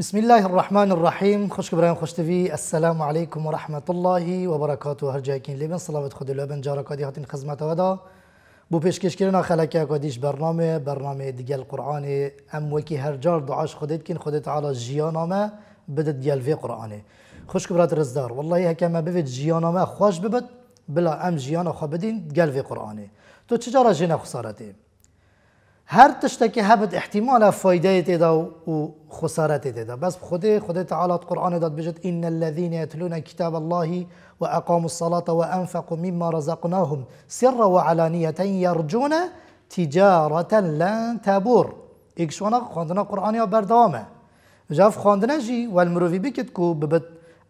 بسم الله الرحمن الرحيم خوش برایم خوش تفي السلام عليكم ورحمة الله وبركاته هر جایی لبن صلاة صلوات الله بن جارا کادی هاتین خدمت ودا بو پیش کش کردن خلقی کادیش برنامه برنامه دیگه القرآن ام وکی هر جار دعاش خودت کن خودت علا جیانامه بدت دیگه وی قرآن خوش برات رزدار والله هکم بفید جیانامه خوش ببد بلا ام جیانا خواه بدین دیگه وی قرآنه تو چجارا جینا خسارتی هر تشتکی هبت احتمال فایده تیدا و خساره تیدا بس خود خود تعالی قرآن داد بجد ان الذين يتلون كتاب الله واقاموا الصلاه وانفقوا مما رزقناهم سرا وعلانيه يرجون تجاره لن تبور اگشونا خواندنا قرآن یا بردوامة جاف خواندنا جی والمروفی بکد کو ببت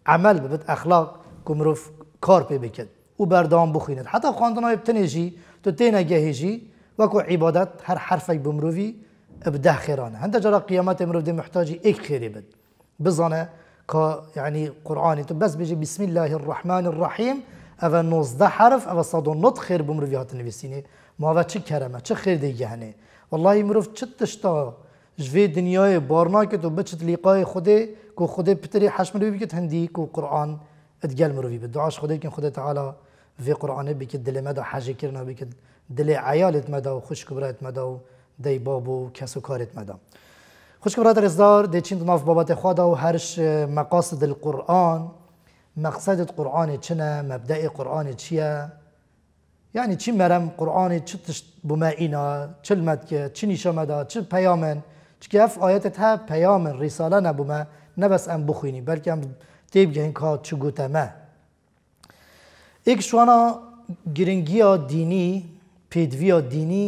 عمل ببت اخلاق کو مروف کار پی بکد و بردام بخیند حتی خواندنا ابتنه جی تو تینه گهی جی وكو عبادات هر حرفي بمروفي بده خيران عند جرا قيامات مروف دي محتاج ايك خير بد بزانا كا يعني قرآن تو بس بيجي بسم الله الرحمن الرحيم نوز 19 حرف اوا نوت خير بمروفي هات نوستيني ما اوا چه كرمه چه خير دي هنه والله مروف چه تشتا جوه دنیای بارنا که تو بچت لیقای خوده کو خوده پتری حشم رو بکت هندی کو قرآن ادگل مروفی بد دعاش خوده کن خوده تعالی وی قرآن بی که دل مدا حجی کرنا بی که دل عیالت مدا و خشک مدا و دی باب و کس کارت مدا خشک رزدار دی چند ناف بابت خدا و هرش مقاصد القرآن مقصد قرآن چنه مبدع قرآن چیه یعنی چی مرم قرآن چه تشت بما اینا که چی نیشه نیشامده چی پیامن چی که اف آیتت ها پیامن رساله نبومه نه ام بخوینی بلکه ام تیب گهن که ایک شوانا گرنگیا دینی پیدویا دینی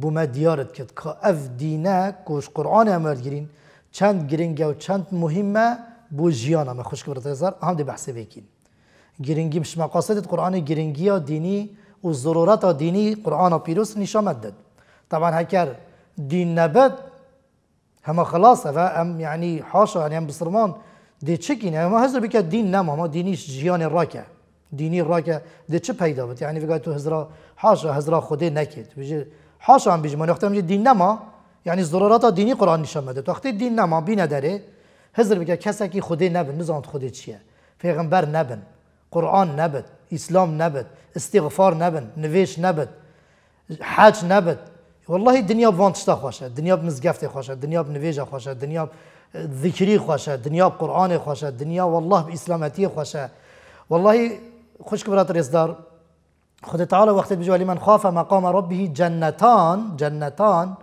بومه دیارت کرد که اف دینه کش قرآن امرد گرین چند گرنگیا و چند مهمه بو جیانا ما خوش کبرت هزار هم دی بحثه بکین گرنگی مش مقاصد قرآن گرنگیا دینی و ضرورت دینی قرآن پیروس نشامد داد طبعا هکر دین نبد همه خلاص فهم یعنی حاشا یعنی هم بصرمان دي تشكين يعني هزر بکر دین نام همه دینیش جیان راکه دینی را که چه پیدا بود یعنی بگه تو هزرا حاشا هزرا خوده نکید بجه حاشا هم بجه من وقتی میگه دین نما یعنی ضرورات دینی قرآن نشان بده وقتی دین نما بی نداره هزر بگه کسی که خوده نبن نزانت خوده چیه پیغمبر نبن قرآن نبد اسلام نبد استغفار نبن نویش نبد حج نبد والله دنیا وانتشتا خوشه دنیا مزگفت خواشه، دنیا نویج خواشه، دنیا ذکری خواشه، دنیا قرآن خواشه، دنیا والله اسلامتی خوشه والله خوش برادر اصدار خود تعالی وقت بجوا من خاف مقام ربه جنتان جنتان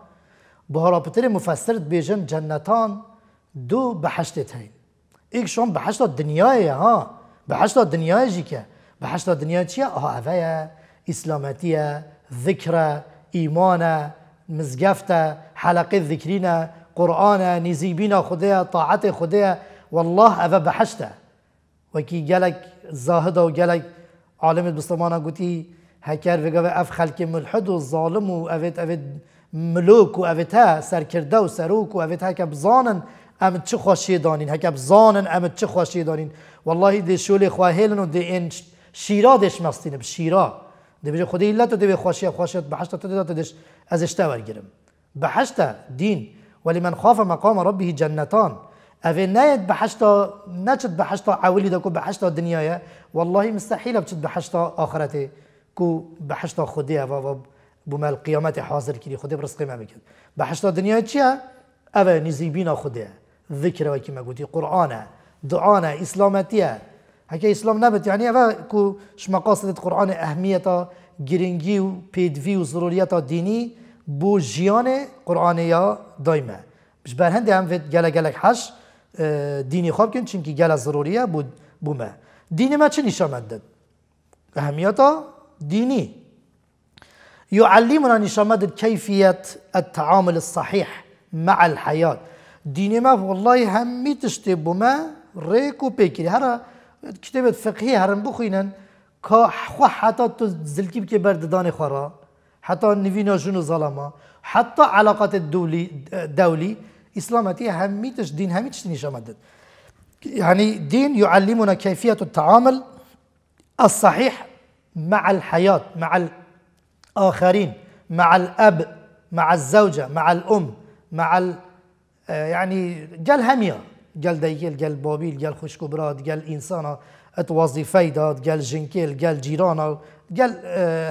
به رابطه مفسر بیجن جنتان دو بحشتت هین ایک شون بحشت دنیای ها بحشت دنیای جی که بحشت دنیا چیه آها اوه اسلامتیه ذکره ایمانه مزگفته حلقه ذکرینه قرآنه نزیبینه خدایه طاعت خدایه والله اوه بحشته وکی گلک زاهد و گلک عالم بسمانا گوتی هکر وگو اف خلق ملحد و ظالم و اوید اوید ملوک و اوید ها سرکرده و سروک و اوید هکر بزانن ام چه خوشی دانین هکر بزانن ام چه خوشی دانین والله دی شول خواهیلن و دی این شیرا دش مستین شیرا دی بجه خودی علت دی خوشی خوشیت به تا دیده دش دیش ازشتا گرم به دین ولی من خواف مقام ربه جنتان اوه نايت بحشتا ناتشت بحشتا عولي دا كو بحشتا دنيايا والله مستحيل بتشت بحشتا اخرتي كو بحشتا خدي و بما القيامة حاضر كري خدي برزقي ما بكن بحشتا دنيا تشيا اوه نزيبين خدي ذكر وكما قلتي قرآن دعانا اسلامتيا هكا اسلام نبت يعني اوه كو قصد قرآن اهمية جرينجي و بيدفي و ضروريات ديني بو جيان قرآنية دايمة مش برهندي هم فيت جالك جالك حش اه، ديني خواب چون که گل ضروریه بود بوما ديني ما چه نشان مدد أهميته ديني يعلمنا نشان مدد كيفية التعامل الصحيح مع الحياة ديني ما والله همي تشتب بوما ريكو بيكري هرا كتابة فقهية هرم بخوينن كا خو حتى تو زلكي بكي برددان خورا حتى نفينا جنو ظلما حتى علاقات الدولي دولي إسلامتي هميتش دين هميتش دين شمدد يعني دين يعلمنا كيفية التعامل الصحيح مع الحياة مع الآخرين مع الأب مع الزوجة مع الأم مع ال آه، يعني جل همية جل ديل جل بابيل جل خشكبرات جل إنسانا اتوازی فیداد گل قال گل قال گل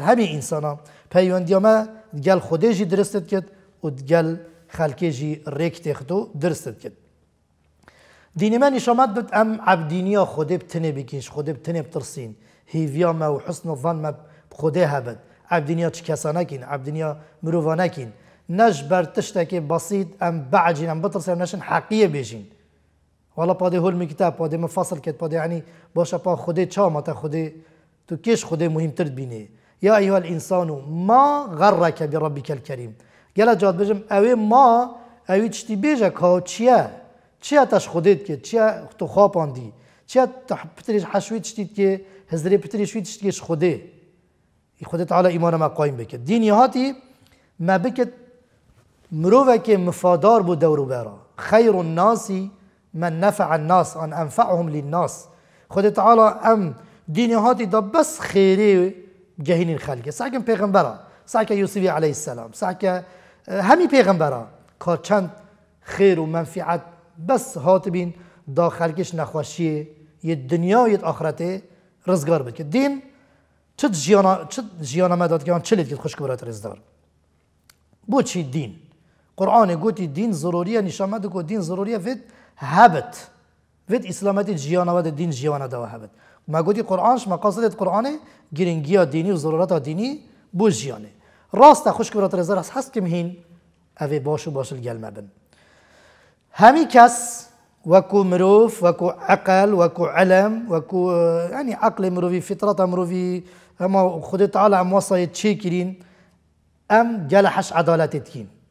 همه انسانا پیوندی ما گل خودشی درستت کد و گل خالكي جي تێخت و درست کرد. دینیمانی شەمات ام عبدينيا عبدینیە خودێ بتنێ بکیش خودێ بتنێ بترسین هیڤیا ما و حستن و ڤانمە خودێ هەبن عبدینیا چ کەسانەکین عبدینیا مرۆڤانەکین نەش بەر تشتێکی ام ئەم بەعجین ئەم بترسێ نەشن حەقیە بێژین. والله پادێ هولمی کتاب پادێ مفصل کرد پادێ عنی باشا پا ما تا خودێ تو کێش مهم ترد بینێ. يا أيها الإنسان ما غرك بربك الكريم گله جات بجم اوی ما ئەوی تشتی چیه کا چییە؟ چیا تەش خودێت کرد چیا چیه چیا پتریش که تشتیت پتریش هەزرێ پتری شوی خوده ای خودت ایمان ما قایم بکه دینی هاتی ما بکرد که مفادار بود دورو برا خیر الناسی من نفع الناس ان أنفعهم للناس خود تعالى أم ديني هاتي دا بس خيري جهين الخلق ساكن پیغمبرا ساكن يوسف عليه السلام ساكن همین پیغمبرا که چند خیر و منفعت بس هات بین دا کش یه دنیا یه آخرته رزگار بود دین چت جیانا چت جیانا مداد که آن چلید که خوش برات رزدار بو چی دین قرآن گوتی دین ضروریه نشان مده که دین ضروریه وید هبت وید اسلامتی جیانا و دین جیانا دو هبت ما گوتی قرآنش مقاصد قرآن گرنگی دینی و ضرورت دینی بو جیانه خوش رزار هست هست هەستکم هین ئەوێ باش و باشل گەلمەبن. همی کس وکو مروف وکو عقل وکو علم وەکو ئەنی اه، عقلی مرۆڤی فترەتە مرۆڤی ئەمە خودت تاالە ئەم ام چێکرین حش گەلە حەش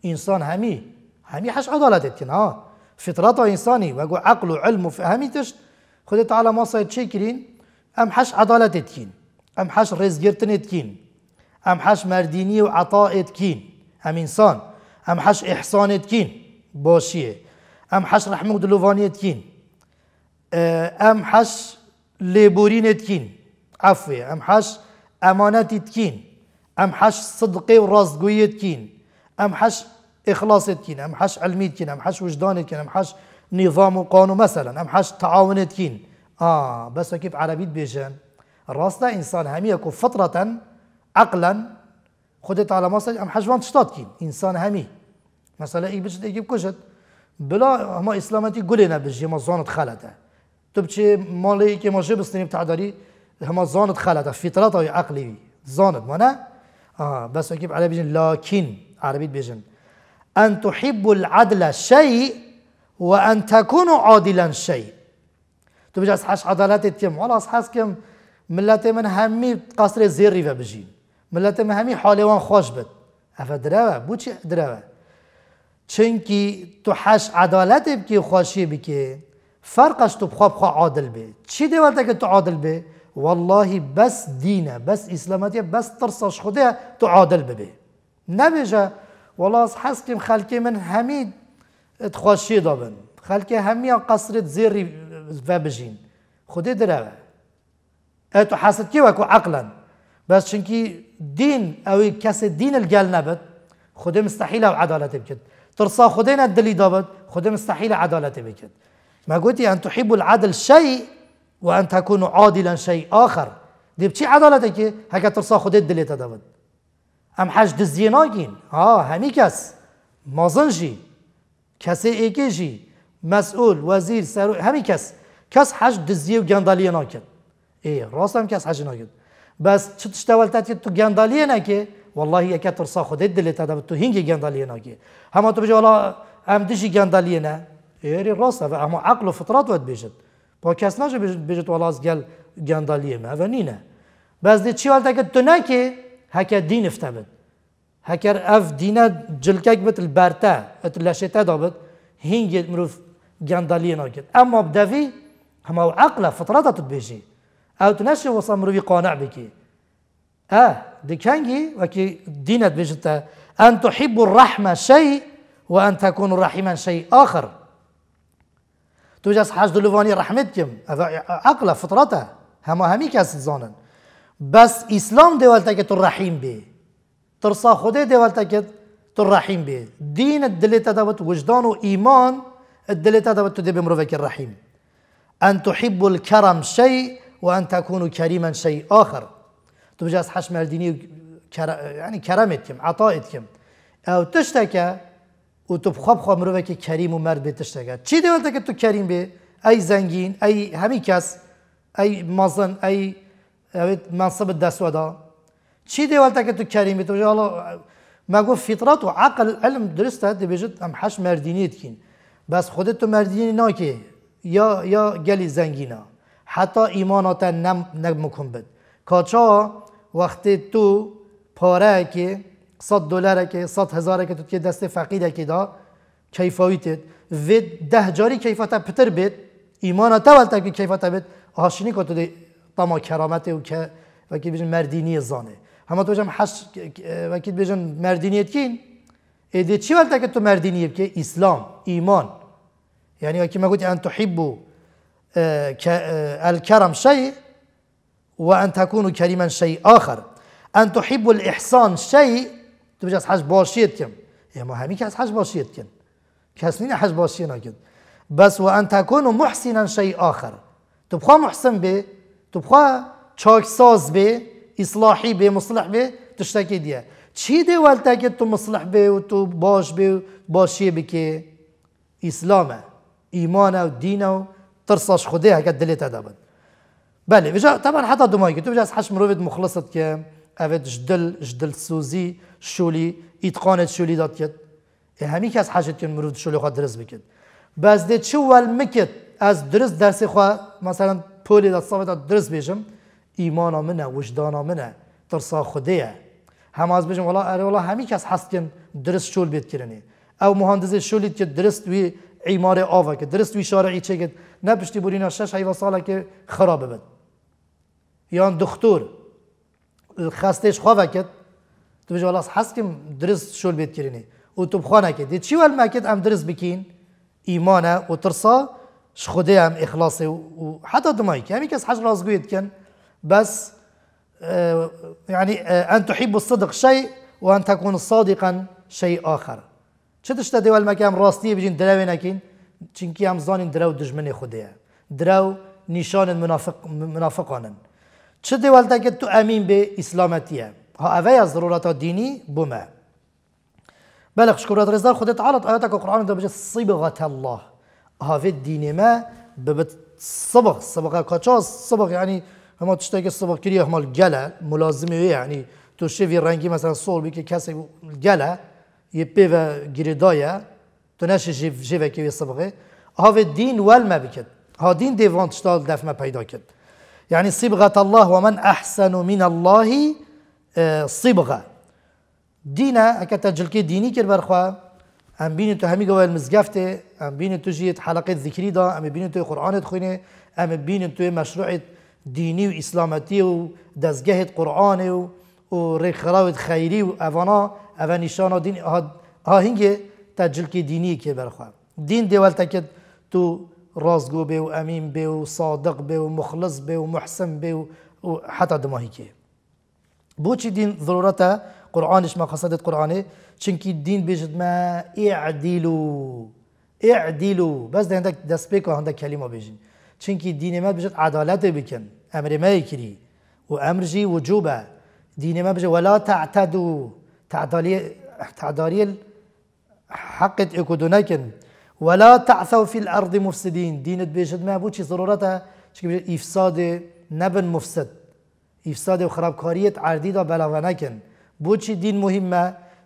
انسان همی هەمی حش حەش عدالەتتکن ها فترەتە ئینسانی وەگو عقل و علم و هەمی تشت خودت کرین ام حش عدالت حەش ام حش رزگرتن ڕێزگرتنتکین. ام حش مردینی و عطاعت کین ام انسان ام حش احسانت کین باشیه ام حش رحمه و دلوانیت کین ام حش لیبورینت کین عفوه ام حش امانتت کین ام حش صدقه و راستگویت کین ام حش اخلاصت کین ام حش علميت کین ام حش وجدانت کین ام حش نظام وقانون مثلا ام حش تعاونت کین اه بس كيف عربيت بيجان راسنا انسان هميك فترة عقلا خدت على مصر ام حجوان تشتاتكين انسان همي مثلا ايك بجد ايجيب كشت بلا هما اسلامتي قلنا بجي ما زانت خالته تبجي مالي كي ما جيب سنين بتاع داري هما زانت خلته فطرته وعقلي زانت مانا اه بس اكيب على بيجن لكن عربي بيجن ان تحب العدل شيء وان تكون عادلا شيء تبجي اصحاش عدالتك تيم ولا اصحاش كم ملاتي من همي قصر زيري فبجين ملت ما همی حال وان خوش بد اف دروه بو چه دروه چنکی تو حش عدالت بکی خوشی بکی فرقش تو بخواب خواه عادل بی چی دیوالتا که تو عادل بی؟ والله بس دینه بس اسلامتيه بس خوده تو عادل ببی نبيجا والله کم خلکی من حميد تخشي دابن خلكي هميا قصرت زيري فابجين خدي درا اتو حسد كي وکو عقلا بس چونکی دين او کس دين الگل نبد خود مستحيل او عدالت بکد ترسا خود نه دلی دابد خود مستحيل عدالت بکد ما قلتي ان تحب العدل شيء وان تكون عادلا شيء اخر دي بچی عدالتك هكا ترسا خود دلی دابت ام حج دزیناگین ها آه، همی کس مازنجی کسی اي مسئول وزیر سرو همی کس کس حج دزیه و گندالیه ناکد ای راست هم کس حج ناکد بس چه تاتي تاتی تو گندالیه نکه والله یکی ترسا خود دلی تا تو هنگی گندالیه نکه همه تو بجه والا ام دیشی گندالیه نه ایری راسته و اما عقل و فطرات ود بیشت با کس نجه بیشت والا از گل گندالیه ما و نینه بس دی چی والتا که تو نکه هکه دین افتبد هکر اف دینه جلکک بت البرته ات لشته دوبت هنگی مروف گندالیه نکه اما بدوی همه عقل فطرات تبیشی ئەوت نەشێ وەسە قانع بکی اه دکنگی و وەکی دینت بجتا ان تحب الرحمه شيء وأن تكون رحيما شيء آخر توجس حاج دلوفاني رحمتكم عقله فطرته هما همی كاس زانن بس اسلام که تو رحیم بی ترسا خدي که تو رحیم بی دین دلتا دوت وجدان ایمان الدلتا دوت تدي بمروفك الرحيم أن تحب الكرم شيء وأن تكونوا كريما شيء آخر تبجاز حشم الديني يعني كرمتكم عطائتكم أو تشتكى وتبخب خمر وكي كريم ومرد بتشتكى چی دیولتا که تو كريم بي أي زنگین أي همی کس أي مظن أي منصب دسودا چی دیولتا که تو كريم بي تو الله ما گفت فطرات و عقل علم درسته دی بجد ام حش مردینیت بس خودت تو مردینی يا يا یا گلی حتی نم نمکن بد کاچا وقتی تو پاره که صد دلار که صد هزار که تو که دست فقیده که دا کیفاییت و ده جاری کیفات پتر بید ایمان تا ولتا که کیفاتا بید آشنی که تو دی تما کرامت و که وکی بیشن مردینی زانه همه تو بیشن حش و بیشن مردینیت کین ایده چی ولتا که تو مردینی که اسلام ایمان یعنی کی مگوت ان تحبو آه، آه، الكرم شيء وأن تكون كريما شيء آخر أن تحب الإحسان شيء تو بجاز حج باشید کم اما همین که كاس حج باشيت كن كاس نين حج باشينا كن بس وان تكون محسنا شيء آخر تبقى محسن به تبقى شاك ساز به اصلاحي به مصلح به تشتكي ديا چی دي والتاكي تو مصلح به و تو باش به باشی به که اسلامه ايمانه و دينه و ترصاش خديها قد دليت بد بالي بجا طبعا حتى دوماي قلت بجاس حش مروفيد مخلصت كام افيد جدل جدل سوزي شولي اتقانت شولي داتيت همی إيه، كاس حاجت كن مرود شولي خود درس بكت بس دیت چه ول از درس درسی خوا مثلا پولی داد صفت درس بیشم ايمانا منه وجدانا منه ترصا خديها هم از بیشم والا اره والا همی حس کن درس شول بیت کرنی او مهندس شولیت که درس توی عمار آوه که درست وی شارعی چه که نپشتی بورینا شش حیوه ساله که خرابه بد یان دکتر خستش خواه کد تو بجا خلاص حس کم درست شل بید کرینی و تو بخوانه کد چی ول مکد ام درست بکین ایمانه و ترسا شخوده هم اخلاصه و حتی دمایی که همی کس حش راز کن بس يعني أن تحب الصدق شيء وأن تكون صادقا شيء آخر چه تشت دیوال مکم راستیه بجین دراو نکین چون کیم زانی دراو دشمنی خودیه دراو نشان منافق منافقانن چه دیوال تا که تو امین به اسلامتیه ها اوی از ضرورت دینی بومه بلغ شكرات رزدار خدت علت آياتك القرآن در بجد صبغة الله ها هذا الدين ما ببت صبغ صبغة كتشاس صبغ یعنی يعني هما تشتاق الصبغ كريه هما الجلة ملازمة تو تشتفي رنگی مثلا صول بك کسی الجلة je peve gridoje, të neshe zhiv, zhive kjo i sëbëghe, hove din wel me biket, ha din dhe vënd shtal def me pejda ket. Yani sibghat Allah, wa man ahsanu min Allahi sibgha. Dina, e ka të gjëlke dini kërë bërkua, ام بینی تو همی گوه المزگفته ام بینی تو جیت حلقه ذکری دا ام بینی تو قرآنت خوینه ام بینی تو مشروعت دینی و اسلامتی و دزگهت قرآنه و و خراوت خیری و اوانا اوا نشانا دین آهنگ تجلک دینی که برخواه دین دیوال تکت تو رازگو به و امین به و صادق به و مخلص به و محسن به و حتی دماهی که بوچی دین ضرورتا قرآنش ما قصدت قرآنه چنکی دین بیشت ما اعدیلو اعدیلو بس ده هندک دست بکن هندک کلیما بیشن چنکی دین ما بیشت عدالت بکن امر ما یکری و امر جی وجوبه دين ما بجي ولا تعتدوا تعدالية تعدالية حقت ولا تعثوا في الأرض مفسدين دين بيجد ما بوشي ضرورتها شكل إفساد نبن مفسد إفساد وخرابكارية عرديدة بلاغناكن بوشي دين مهمة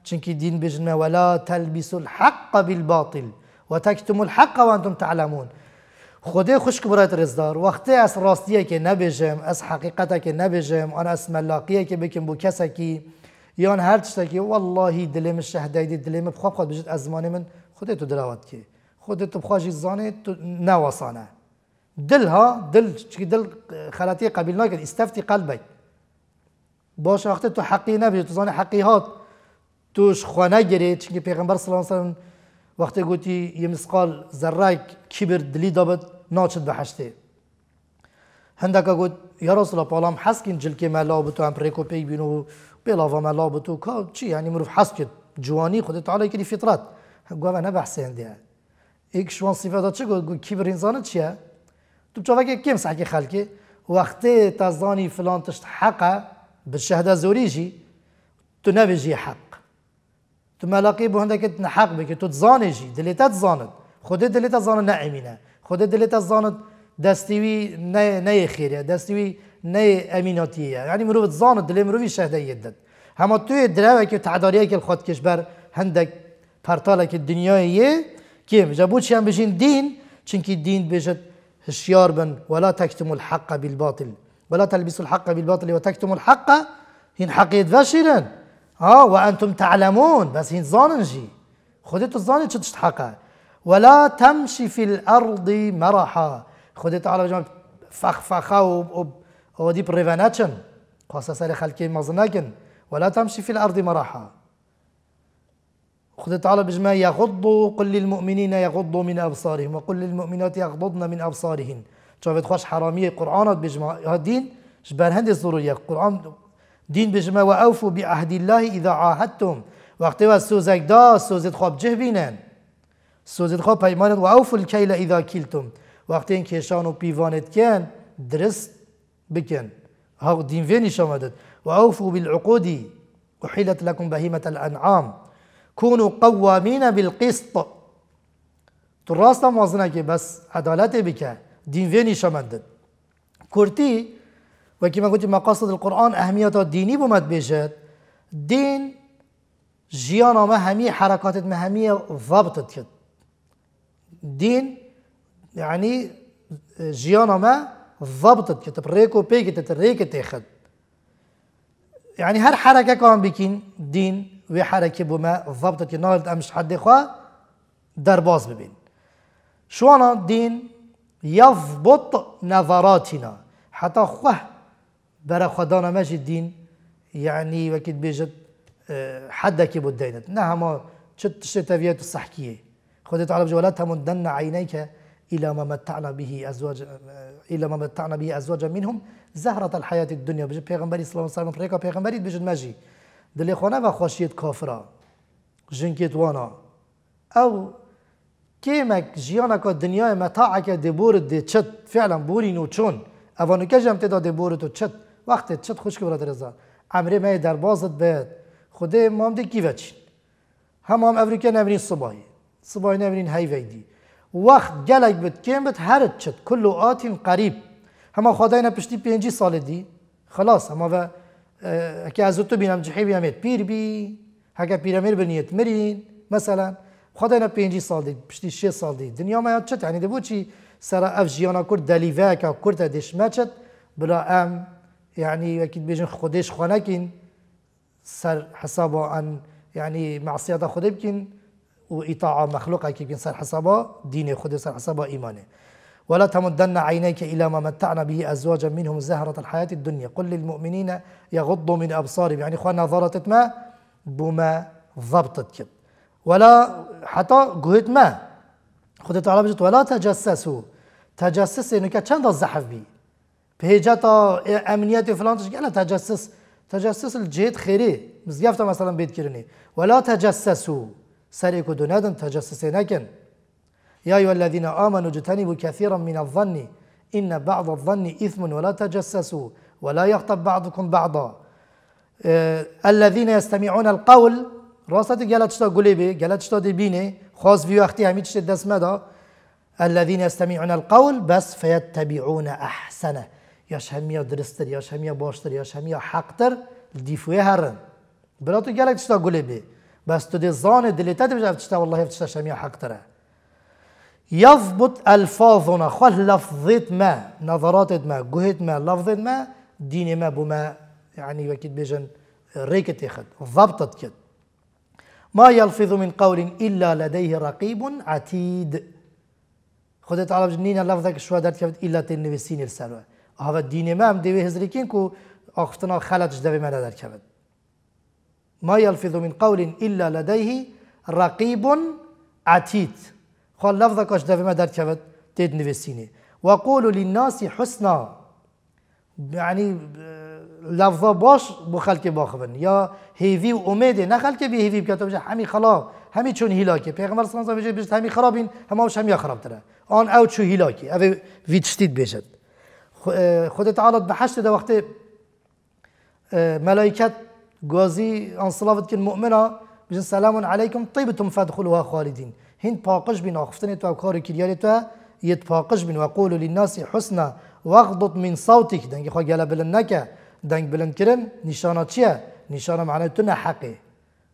چنكي دين بيجد ما ولا تلبسوا الحق بالباطل وتكتموا الحق وأنتم تعلمون خدا خشک برات رزدار وقتی از راستیه که نبیجم از حقیقت که نبیجم آن از ملاقیه که بکن بو کسی که یان هر چیزی که والله دلم شهدای دی دلم بخواب خود بجد از زمان من خودت تو دراوت که خودت تو بخواجی زانه تو نواسانه دل ها دل چی دل خلاتی قبیل نکرد استفتی قلبی باشه وقتی تو حقی نبیجی تو زانه حقی هات توش خونه گری چون پیغمبر صلی الله علیه و وقتی گوتی یه مسقال ذره کبر دلی دابد رسول پالام حس کن جل که ملا بتو هم پریکو پی بینو prekopek و ملا بتو که چی یعنی مروف حس کن جواني خود تعالی کنی فطرت گوه انا بحسي عندي ايك شوان صفات تشك كبر انسان تو بچه فاك کم صحكي خالكي وقتی تزاني فلان تشت تشحق بالشهاده زوريجي تنبجي حق ملاقی بو عندك تو تزانه جی دلي تتزاند خدي دلي تتزاند نعمينا خودت دلت زانت دستیوی نه نه خیره دستیوی نه امیناتیه یعنی مروف زاند دلی مروفی شهده یدد هما توی و که تعداریه که خود کشبر هندک پرتال که دنیاییه کیم جبو چی هم دین چونکی دین بشت هشیار بن ولا تکتم الحق بالباطل ولا تلبسوا الحق بالباطل وتكتم الحق هن حق يدفشرن اه وانتم تعلمون بس هين ظانن جي خدتوا الظانن شتشت حقا ولا تمشي في الارض مرحا خدای تعالی جان فخا و و دی پریونچن خاصه سر خلکی مزنکن ولا تمشي في الارض مرحا خدای تعالی بجما يغضوا قل للمؤمنین یغضوا من ابصارهم وقل للمؤمنات یغضضن من ابصارهن چاوید خوش حرامی قرآنات بجما دین جبر هند ضروریه قرآن دین بجما و اوفوا بعهد الله اذا عاهدتم وقتی و سوزک دا سوزت خواب جه بینن خواه پەیمانت و ئەو الکیل اذا کلتم کیلتم این کشان و کن درست بکەن هەو دینڤێنی شەمەدت و ئەوفوا بالعقودی وحیلت لەکم بەهیمەت الأنعام كونوا قوامين بالقسط تو راستا موازنه بس عدالته بك دين کرتی و كورتي ما قلت مقاصد القرآن أهمية دینی بمت بيجد دين جيانا ما همي حركات ما همي ضبطت دين يعني جيانا ما ضبطت كتبريكو بي كتتريك تاخد يعني هر حركة كان بيكين دين وحركة بما ضبطت نالت أمش حد إخوة درباز ببين شوانا دين يضبط نظراتنا حتى خواه برا خدانا ماشي الدين يعني وكيد بيجت آه، حدك يبو دينت نها ما شت شتافيات الصحكية خذ تعالى ولا تمدن عينيك إلى ما متعنا به أزواج إلى ما متعنا به أزواجا منهم زهرة الحياة الدنيا بجد پیغمبری صلی الله عليه وسلم سلم پریکا پیغمبری بجد ماجي دلي خونا و خوشیت کافرا جنکیت وانا او كيمك جيانك الدنيا متاعك دبور دي تشت فعلا بوري نو تشون اوانو كجم تدا دبور تو تشت وقت تشت خوش كبرت رزا عمري ماي در بازت بيت خود امام دي كيوچ هم هم امریکا نمرین صبحی Sıbayını evinin heyveydi. Vakt gelek bit kim bit her çıt. Kullu atin qarib. Hema xadayna pişti 5 sal di. Xalas hema ve ki az tu binam cihi biyamet pir bi. Haka piramir bi niyet mirin. Mesela xadayna 5 sal di. Pişti 6 sal di. Dünya maya çıt. Yani de bu çi سرا اف جيانا كرد دليفاكا كرد ديش ماتشت بلا ام يعني اكيد بيجن خودش خانكين سر حسابه عن يعني معصيه خود يمكن وإطاعة مخلوق كي بين سر حسابا دین خود سر حسابا ایمانه ولا تمدن عينيك إلى ما متعنا به أزواجا منهم زهرة الحياة الدنيا قل للمؤمنين يغضوا من أبصارهم يعني إخواننا نظرتت ما بما ضبطت كده ولا حتى قلت ما خد تعالى بجد ولا تجسسوا تجسس إنك كان الزحف بي بهجاتا أمنيات فلان تشكي تجسس تجسس الجهد خيري مثلا بيت كرني ولا تجسسوا سري كو دونادن تجسسي نكن يا أيها الذين آمنوا اجتنبوا كثيرا من الظن إن بعض الظن إثم ولا تجسسوا ولا يغتب بعضكم بعضا أه الذين يستمعون القول راستي قالت شتا قلبي قالت شتا دبيني خاص في اختي همي تشت مدا الذين يستمعون القول بس فيتبعون أحسنه ياش هميا درستر ياش هميا باشتر ياش هميا حقتر ديفوه هرن براتو قالت شتا قلبي بس تدي الزانة اللي تدري بتشتا والله تشتا شميع حق ترى يضبط ألفاظنا خل لفظت ما نظرات ما جهد ما لفظت ما دين ما بما يعني وكيد بيجن ريكت يخد ضبطت كد ما يلفظ من قول إلا لديه رقيب عتيد خدت على جنين لفظك شو دارت كفت إلا تنفسين السلوى هذا دين ما مدوي هزريكينكو أختنا خلت جدا بما دارت كفت ما يلفظ من قول إلا لديه رقيب عتيد خال لفظه کاش دوی ما در کود دید نوستینه وقولوا للناس حسنا يعني لفظه باش بو باخبن يا هيفي و امیده نه خلق بی هیوی بکتا بشه همی همی چون هیلاکه پیغمبر صلی الله علیه و بشه همی خرابین هماش همی خراب تره آن او چو هیلاکه او ویتشتید بشد خود تعالی به حشت ده وقت آه، ملائکت گۆزی ئەسڵاوت کرد مؤمنە بژن سەسلام عیکم طی بتم فادخلوها خالدین هند پاقش بین اخفتن تو کار کریاری تو یت پاقش بین وقول للناس حسنا واغضض من صوتك دنگ خو گله بلند نکه دنگ بلند کردن نشانه چیه نشانه معنی تو نه حقی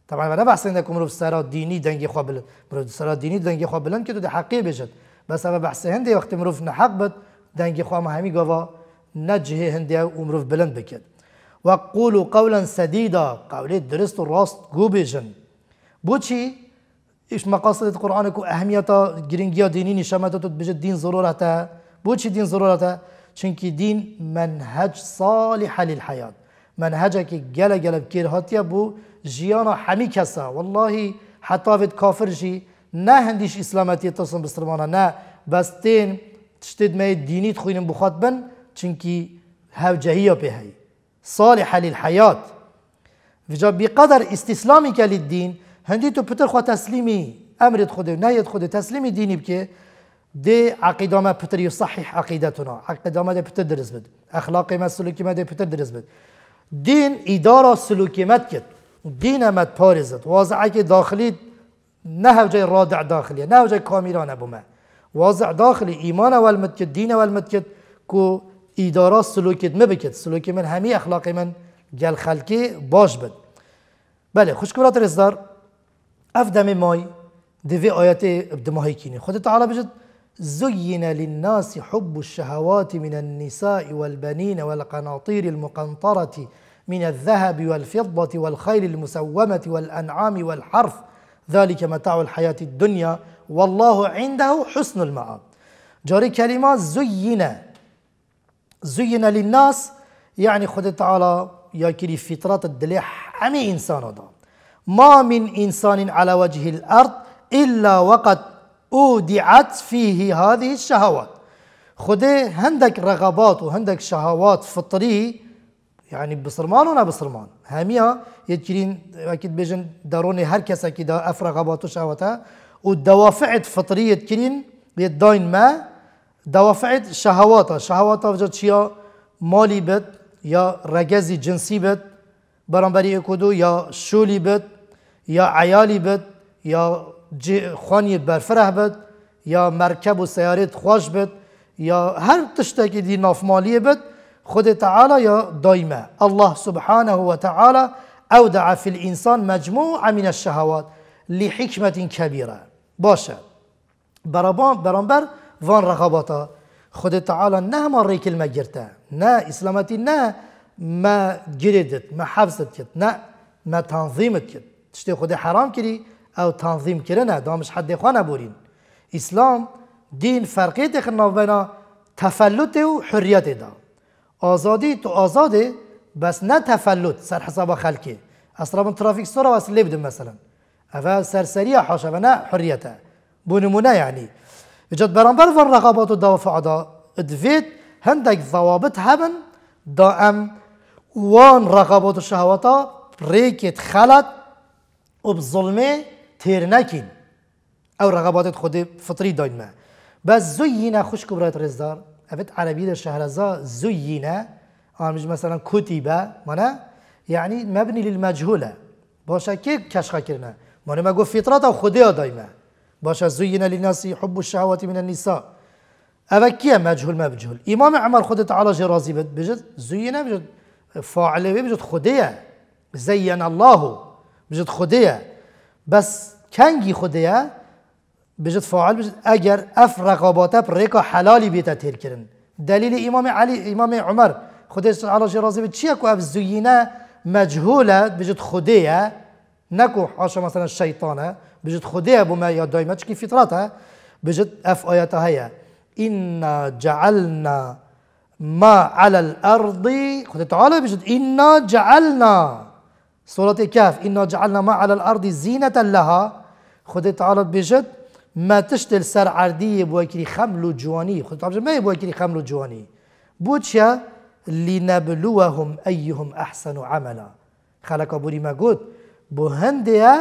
طبعا ما بحث عندكم رو سرا دینی دنگ خو بلند مرو سرا دینی دنگ خو بلند که تو ده حقی بشد بس ما بحث هندی وقت مرو نه حق بد دنگ خو ما همی گوا نجه هندی و مرو بلند بکد وقولوا قولا سديدا قولي درست الراست جوبيجن بوچی ايش مقاصد القرآن كو أهمية جرينجيا ديني نشامة بجد دين ضرورته بوشي دين ضرورته چونكي دين منهج صالح للحياة منهجك جل جل بكير هاتيا بو جيانا حمي كسا والله حتى فيد كافر جي نا هنديش اسلاماتي تصن بسرمانا نا بس تين تشتد ما ديني تخوين بخاطبن چونكي هاو جهية بهاي صالحة للحياة فجا بقدر استسلامك للدين هندي تو بتر خو تسليمي امر خده نهي خده تسليمي ديني بك دي عقيدة ما بتر يصحح عقيدتنا عقيدة ما دي بتر درس بد أخلاقي ما سلوكي ما دي بتر درس بد دين إدارة سلوكي ما تكت دين ما تبارزت وازعك داخلي نهو جاي رادع داخلي نهو جاي كاميران أبو ما وازع داخلي إيمان والمتكت دين والمتكت كو اداره sulukitmi bikit سلوکی من همی اخلاقی من گل خلکی باش بد بله خوش رزدار اف دم مای دوی آیت ابدماهي کینی خود تعالی بجد زين للناس حب الشهوات من النساء والبنين والقناطير المقنطرة من الذهب والفضة والخيل المسومة والأنعام والحرف ذلك متاع الحياة الدنيا والله عنده حسن المآب جاري كلمة زينة زين للناس يعني خد تعالى يكري فطرة الدليح عمي إنسان هذا ما من إنسان على وجه الأرض إلا وقد أودعت فيه هذه الشهوات خد هندك رغبات وهندك شهوات فطري يعني بصرمان ولا بصرمان هميا يجرين أكيد بيجن داروني هركس كسا أفرغ أفرغبات وشهواتها والدوافع الفطرية تكرين يدين ما دوافع شهواتا شهواتا وجد چیا مالي بد يا رجازي جنسي بد برانبری اكودو يا شولي بد يا عيالي بد يا خواني برفره بد يا مركب و سيارت خوش بد يا هر دي ناف مالي بد خود تعالى يا دايمة الله سبحانه وتعالى أودع في الإنسان مجموعة من الشهوات لحكمة كبيرة باشا برابان برانبر وان رغبتا خود تعالى نه ماری کلمه گرته نه اسلامتي نه ما گریدت ما حفظت كت نه ما تنظيمت كت تشتي خود حرام كري او تنظيم كرنا دامش حد خواه بورين اسلام دين فرقية تخناف بنا تفلت و حريات دا آزادی تو آزاده بس نه تفلت سر حساب خلکی اصلا من ترافیک سورا واسلی بدم مثلا اول سرسری حاشا و نه حریته بو نمونه یعنی جد برانبر والرغبات والدوافع دا دفيت هندك ضوابط هبن دا ام وان رغبات الشهواتا ريكت خلت وبظلمه تيرنكين او رغبات خود فطري ما بس زينا خوش كبرات رزدار ابد عربي در شهرزا زينا مش مثلا كتيبة منا يعني مبني للمجهولة باشا كي كشخة كرنا مانا ما قو فطرة خديا دايما باشا زين للناس حب الشهوات من النساء أبكي مجهول مجهول إمام عمر خد تعالى جرازي بجد زين بجد فاعل بجد خدية زين الله بجد خدية بس كنجي خدية بجد فاعل بجد أجر أف رقابات بريكا حلالي بيتا تيركرن دليل إمام علي إمام عمر خدية تعالى جرازي بجد شيكو أف زينة مجهولة بجد خدية نكو حاشا مثلا الشيطانه بجد خديها بما يا دايمتشكي فطرتها بجد اف اياتها هي إنا جعلنا ما على الأرض خد تعالى بجد إنا جعلنا سورة كاف إنا جعلنا ما على الأرض زينة لها خد تعالى بجد ما تشتل سر عردية بوكري خمل جواني خد تعالى ما بوكري خمل جواني بوتشا لنبلوهم أيهم أحسن عملا خلق ابو ريما قلت بو هنديا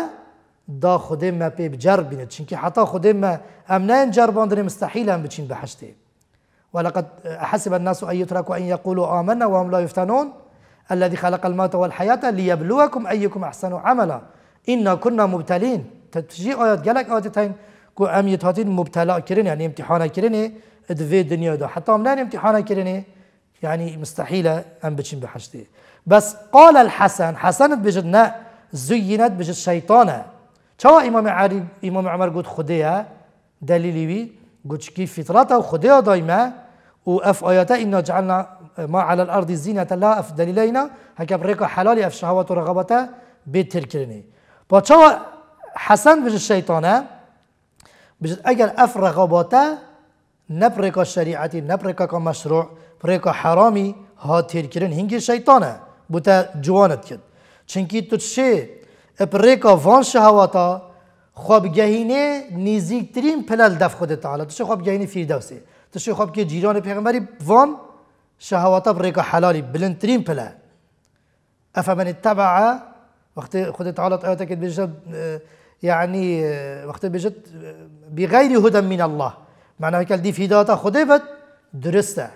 دا خودم ما پی بجر بیند چونکی حتی خودم ما ام نه انجر باندنه مستحیل هم بچین بحشته ولقد حسب الناس ان يتركوا ان يقولوا آمنا وهم لا يفتنون الذي خلق الموت والحياة ليبلوكم أيكم أحسن عملا إنا كنا مبتلين تجي آيات جلك آياتين كو أم يتهاتين مبتلى كرين يعني امتحانا كرين في الدنيا ده حتى أمنان امتحانا كرين يعني مستحيلة أن بتشين بحشته بس قال الحسن حسنت بجد زينت بجد شيطانه چه امام عاری امام عمر گفت خدا دلیلی وی گفت کی فطرت او خدا دایمه او اف آیاته اینا جعلنا ما على الارض زینه لا اف دلیلینا هک بریکو حلال اف شهوات و رغبته بهتر کرنی با چه حسن بج شیطانه بج اگر اف رغباته شریعتی الشريعتي نبرك مشروع بريك حرامی ها تیر كرن هنگی شیطانه بوتا جوانت کرد چنکی تو چه ابريكا فان شهواتا جهينه نزيك ترين پلال دف خود تعالی تو خواب گهینه فردوسه تشو خواب كي جيران پیغمبری فان شهواتا بريكا حلالي بلن ترين پلال افمن اتبع وقت خود تعالى آيات كد بجد يعني وقت بجد بغير هدى من الله معنى كل دي فيداتا داتا خدي بد درسته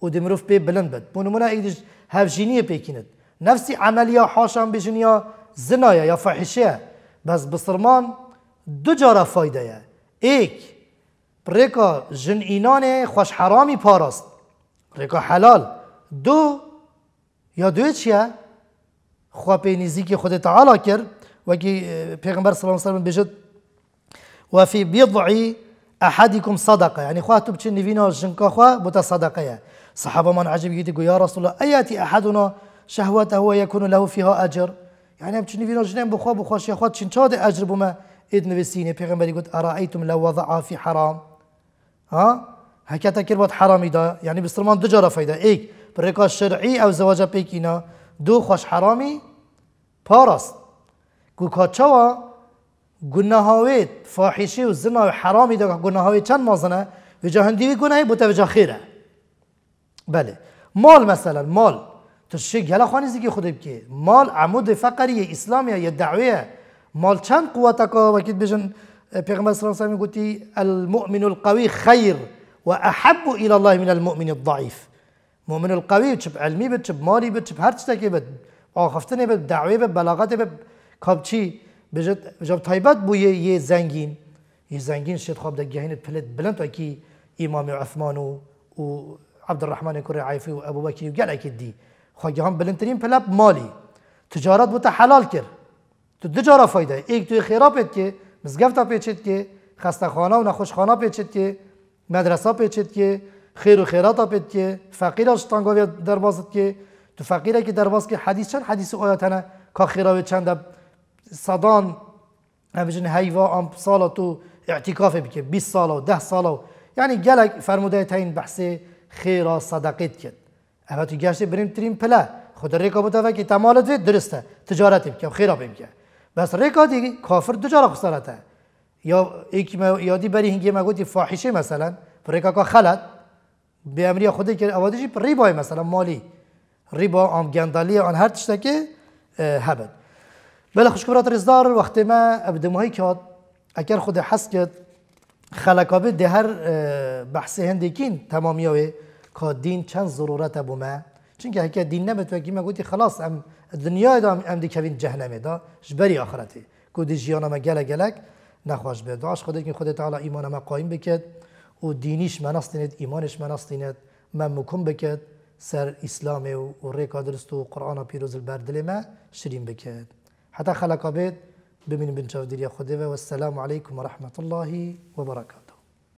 ودي مروف بي بلند بد بونمونا ايدش هفجينية بيكينت نفسي عملية حاشا بيجنيا زنايا يا فحشه بس بصرمان دو جارة فايدة يا إيك ريكا جن اینان خوش حرامي پاراست ريكا حلال دو يا دو يا خواه پی نزدیکی خود تعالى كر وكي پیغمبر صلى الله عليه وسلم بجد وفي بضع احدكم صدقه يعني خواه تبچن نوینا جنکا خواه بوتا صدقه يا صحابه من عجب گیتی يا رسول الله أياتي احدنا شهوته ويكون له فيها اجر یعنی همچنین وینا جنم بخوا بخوا شیخ خود چن چاده اجر بومه اید نویسینه پیغمبری گفت ارائیتم لو وضعا فی حرام ها حکتا کر بود حرامی دا یعنی بسرمان دو جارا فایده ایک کار شرعی او زوجا پیک دو خوش حرامی پاراست گوکا چوا گناهاوی فاحشی و زنا و حرامی دا گناهاوی چند مازنه و جا هندیوی گناهی بوده و جا بله مال مثلا مال تشک یلا خوانیز دیگه خودت که مال عمود فقری اسلام یا دعویه مال چند قوت کا وقتی بجن پیغمبر صلی الله علیه و گوتی المؤمن القوی خیر و احب الى الله من المؤمن الضعیف مؤمن القوی چب علمی بد چب مالی بد چب هر چیزی که بد آخفتن بد دعوی بد بلاغت بد کابچی بجد جب تایبت بو یه زنگین یه زنگین شد خواب دگهین پلت بلند تا کی امام عثمان و عبد الرحمن کره عیفی و ابو بکر و گلکی دی خب هم بلندترین پلب مالی تجارت بوده حلال کرد تو دو جارا فایده ایک توی خیرا پید که مزگفتا پیچید که خانه و خانه پیچید که مدرسه پیچید که خیر و خیراتا پید که فقیر آشتانگاوی دربازد که تو فقیره که درباز که حدیث چند حدیث آیاتنه که خیراوی چند صدان همچین حیوا ام سال تو اعتکاف بکه 20 سال و 10 سال یعنی گلک فرموده تا بحث خیرا صدقت کرد البته گشتی بریم تریم پله خود ریکا که تمال دید درسته تجارت که خیرا بیم که بس ریکا دیگه کافر جارا خسارته یا یک یادی بری هنگی مگوتی فاحشه مثلا ریکا که خلط به امری خودی که پر ریبای مثلا مالی ریبا آم گندالی آن هر تشتا که هبد بله خوشکبرات رزدار وقتی ما که اگر خود حس کرد خلقابه ده هر بحث هندکین تمامی كدين چند ضرورت بومه چون که هکه دین نبود که من گویی خلاص ام دنیا دام ام دیکوین جهنم دا جبری آخرتی کودی جیانم گله گلک نخواش به دعاش خدا که خدا تعالی ایمان ما قایم بکد و دینیش مناستیند ایمانش مناستیند من مکم بکد سر اسلام و ریکا درست و قرآن پیروز البردل ما شرین بکد حتی خلقا بید بمن بنشاف دلیا خدا و السلام علیکم و رحمت الله و برکاته